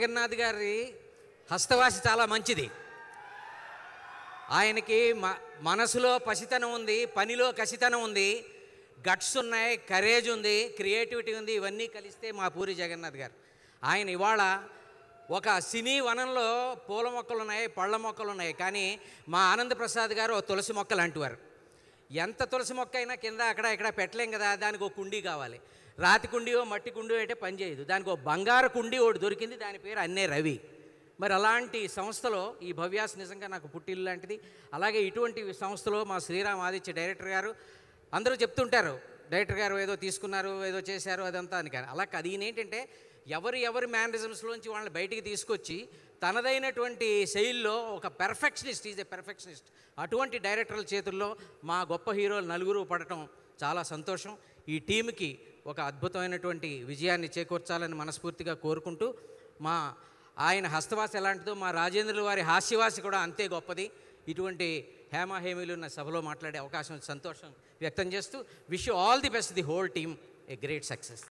జగన్నాథ్ గారి హస్తవాసి చాలా మంచిది ఆయనకి మనసులో పసితనం ఉంది పనిలో కసితనం ఉంది గట్స్ ఉన్నాయి కరేజ్ ఉంది క్రియేటివిటీ ఉంది ఇవన్నీ కలిస్తే మా పూరి జగన్నాథ్ గారు ఆయన ఇవాళ ఒక సినీ వనంలో పూల మొక్కలు ఉన్నాయి పళ్ళ మొక్కలు ఉన్నాయి కానీ మా ఆనంద ప్రసాద్ గారు తులసి మొక్కలు అంటువారు ఎంత తులసి మొక్క అయినా కింద అక్కడ ఇక్కడ పెట్టలేం కదా దానికి ఒక కుండీ కావాలి రాతి కుండీయో మట్టి కుండీ అయితే పనిచేయదు దానికి ఒక బంగారు కుండీ ఒకటి దొరికింది దాని పేరు అన్నే రవి మరి అలాంటి సంస్థలో ఈ భవ్యాస్ నిజంగా నాకు పుట్టిల్లు లాంటిది అలాగే ఇటువంటి సంస్థలో మా శ్రీరామ్ ఆదిత్య డైరెక్టర్ గారు అందరూ చెప్తుంటారు డైరెక్టర్ గారు ఏదో తీసుకున్నారు ఏదో చేశారు అదంతా అని కానీ అలా అది ఈయన ఏంటంటే ఎవరు ఎవరి మేనరిజమ్స్లోంచి వాళ్ళని బయటికి తీసుకొచ్చి తనదైనటువంటి శైలిలో ఒక పెర్ఫెక్షనిస్ట్ ఈజ్ ఎ పెర్ఫెక్షనిస్ట్ అటువంటి డైరెక్టర్ల చేతుల్లో మా గొప్ప హీరోలు నలుగురు పడటం చాలా సంతోషం ఈ టీంకి ఒక అద్భుతమైనటువంటి విజయాన్ని చేకూర్చాలని మనస్ఫూర్తిగా కోరుకుంటూ మా ఆయన హస్తవాస ఎలాంటిదో మా రాజేంద్రుల వారి హాస్యవాసి కూడా అంతే గొప్పది ఇటువంటి హేమాహేమీలు ఉన్న సభలో మాట్లాడే అవకాశం సంతోషం వ్యక్తం చేస్తూ wish all the best the whole team a great success